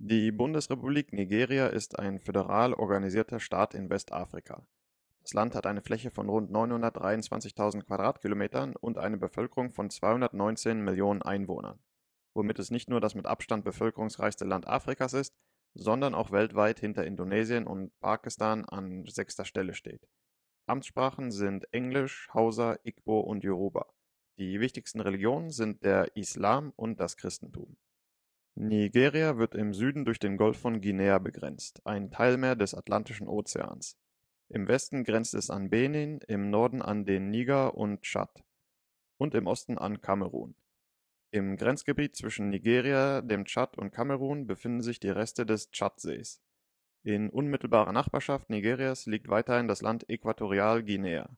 Die Bundesrepublik Nigeria ist ein föderal organisierter Staat in Westafrika. Das Land hat eine Fläche von rund 923.000 Quadratkilometern und eine Bevölkerung von 219 Millionen Einwohnern, womit es nicht nur das mit Abstand bevölkerungsreichste Land Afrikas ist, sondern auch weltweit hinter Indonesien und Pakistan an sechster Stelle steht. Amtssprachen sind Englisch, Hausa, Igbo und Yoruba. Die wichtigsten Religionen sind der Islam und das Christentum. Nigeria wird im Süden durch den Golf von Guinea begrenzt, ein Teilmeer des Atlantischen Ozeans. Im Westen grenzt es an Benin, im Norden an den Niger und Tschad und im Osten an Kamerun. Im Grenzgebiet zwischen Nigeria, dem Tschad und Kamerun befinden sich die Reste des Tschadsees. In unmittelbarer Nachbarschaft Nigerias liegt weiterhin das Land Äquatorialguinea.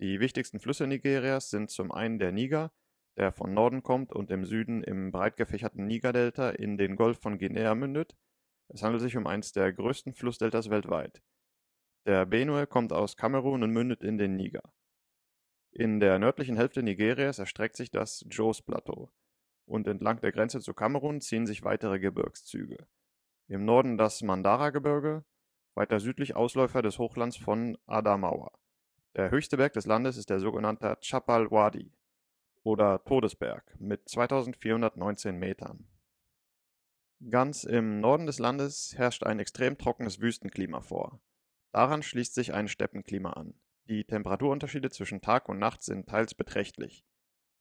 Die wichtigsten Flüsse Nigerias sind zum einen der Niger, der von Norden kommt und im Süden im breit gefächerten Niger-Delta in den Golf von Guinea mündet. Es handelt sich um eines der größten Flussdeltas weltweit. Der Benue kommt aus Kamerun und mündet in den Niger. In der nördlichen Hälfte Nigerias erstreckt sich das Jos Plateau und entlang der Grenze zu Kamerun ziehen sich weitere Gebirgszüge. Im Norden das Mandara-Gebirge, weiter südlich Ausläufer des Hochlands von Adamawa. Der höchste Berg des Landes ist der sogenannte Chapal Wadi, oder Todesberg mit 2419 Metern. Ganz im Norden des Landes herrscht ein extrem trockenes Wüstenklima vor. Daran schließt sich ein Steppenklima an. Die Temperaturunterschiede zwischen Tag und Nacht sind teils beträchtlich.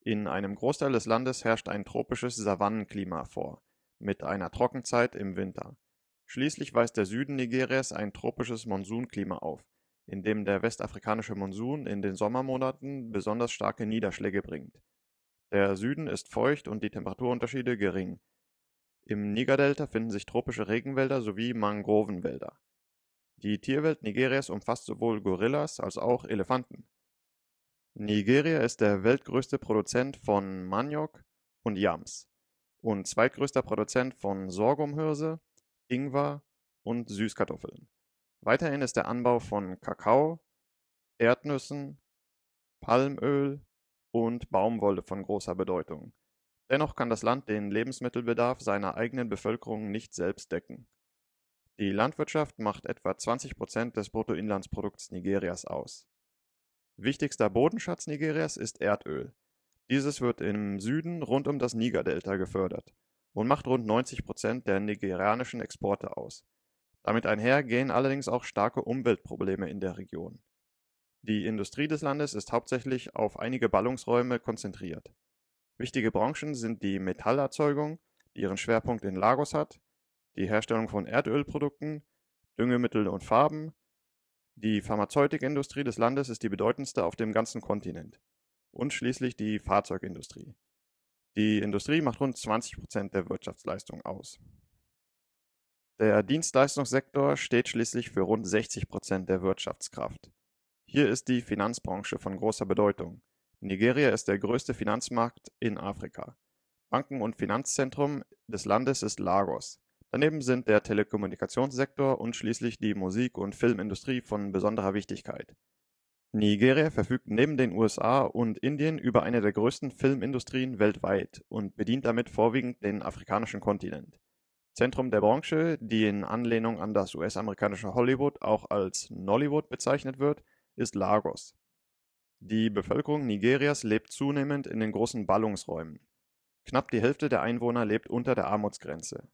In einem Großteil des Landes herrscht ein tropisches Savannenklima vor, mit einer Trockenzeit im Winter. Schließlich weist der Süden Nigerias ein tropisches Monsunklima auf, in dem der westafrikanische Monsun in den Sommermonaten besonders starke Niederschläge bringt. Der Süden ist feucht und die Temperaturunterschiede gering. Im Niger-Delta finden sich tropische Regenwälder sowie Mangrovenwälder. Die Tierwelt Nigerias umfasst sowohl Gorillas als auch Elefanten. Nigeria ist der weltgrößte Produzent von Maniok und Yams und zweitgrößter Produzent von Sorghumhirse, Ingwer und Süßkartoffeln. Weiterhin ist der Anbau von Kakao, Erdnüssen, Palmöl, und Baumwolle von großer Bedeutung. Dennoch kann das Land den Lebensmittelbedarf seiner eigenen Bevölkerung nicht selbst decken. Die Landwirtschaft macht etwa 20 Prozent des Bruttoinlandsprodukts Nigerias aus. Wichtigster Bodenschatz Nigerias ist Erdöl. Dieses wird im Süden rund um das Niger-Delta gefördert und macht rund 90 Prozent der nigerianischen Exporte aus. Damit einher gehen allerdings auch starke Umweltprobleme in der Region. Die Industrie des Landes ist hauptsächlich auf einige Ballungsräume konzentriert. Wichtige Branchen sind die Metallerzeugung, die ihren Schwerpunkt in Lagos hat, die Herstellung von Erdölprodukten, Düngemittel und Farben. Die Pharmazeutikindustrie des Landes ist die bedeutendste auf dem ganzen Kontinent. Und schließlich die Fahrzeugindustrie. Die Industrie macht rund 20 der Wirtschaftsleistung aus. Der Dienstleistungssektor steht schließlich für rund 60 der Wirtschaftskraft. Hier ist die Finanzbranche von großer Bedeutung. Nigeria ist der größte Finanzmarkt in Afrika. Banken- und Finanzzentrum des Landes ist Lagos. Daneben sind der Telekommunikationssektor und schließlich die Musik- und Filmindustrie von besonderer Wichtigkeit. Nigeria verfügt neben den USA und Indien über eine der größten Filmindustrien weltweit und bedient damit vorwiegend den afrikanischen Kontinent. Zentrum der Branche, die in Anlehnung an das US-amerikanische Hollywood auch als Nollywood bezeichnet wird, ist Lagos. Die Bevölkerung Nigerias lebt zunehmend in den großen Ballungsräumen. Knapp die Hälfte der Einwohner lebt unter der Armutsgrenze.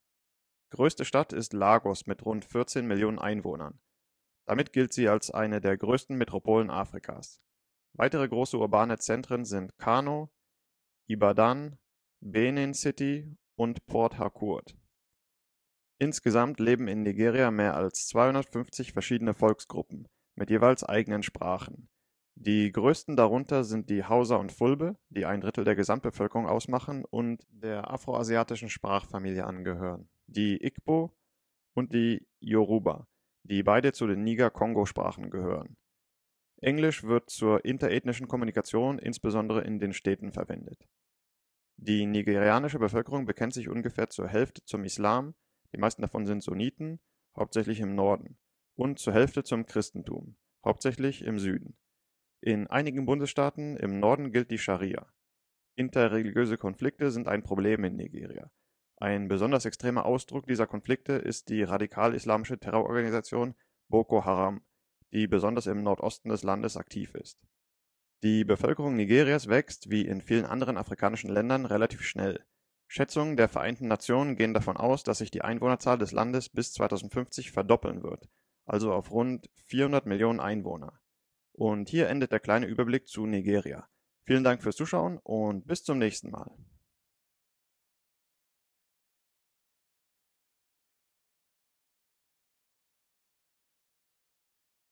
Größte Stadt ist Lagos mit rund 14 Millionen Einwohnern. Damit gilt sie als eine der größten Metropolen Afrikas. Weitere große urbane Zentren sind Kano, Ibadan, Benin City und Port Harcourt. Insgesamt leben in Nigeria mehr als 250 verschiedene Volksgruppen mit jeweils eigenen Sprachen. Die größten darunter sind die Hausa und Fulbe, die ein Drittel der Gesamtbevölkerung ausmachen und der afroasiatischen Sprachfamilie angehören, die Igbo und die Yoruba, die beide zu den Niger-Kongo-Sprachen gehören. Englisch wird zur interethnischen Kommunikation insbesondere in den Städten verwendet. Die nigerianische Bevölkerung bekennt sich ungefähr zur Hälfte zum Islam, die meisten davon sind Sunniten, hauptsächlich im Norden und zur Hälfte zum Christentum, hauptsächlich im Süden. In einigen Bundesstaaten im Norden gilt die Scharia. Interreligiöse Konflikte sind ein Problem in Nigeria. Ein besonders extremer Ausdruck dieser Konflikte ist die radikal-islamische Terrororganisation Boko Haram, die besonders im Nordosten des Landes aktiv ist. Die Bevölkerung Nigerias wächst, wie in vielen anderen afrikanischen Ländern, relativ schnell. Schätzungen der Vereinten Nationen gehen davon aus, dass sich die Einwohnerzahl des Landes bis 2050 verdoppeln wird also auf rund 400 Millionen Einwohner. Und hier endet der kleine Überblick zu Nigeria. Vielen Dank fürs Zuschauen und bis zum nächsten Mal.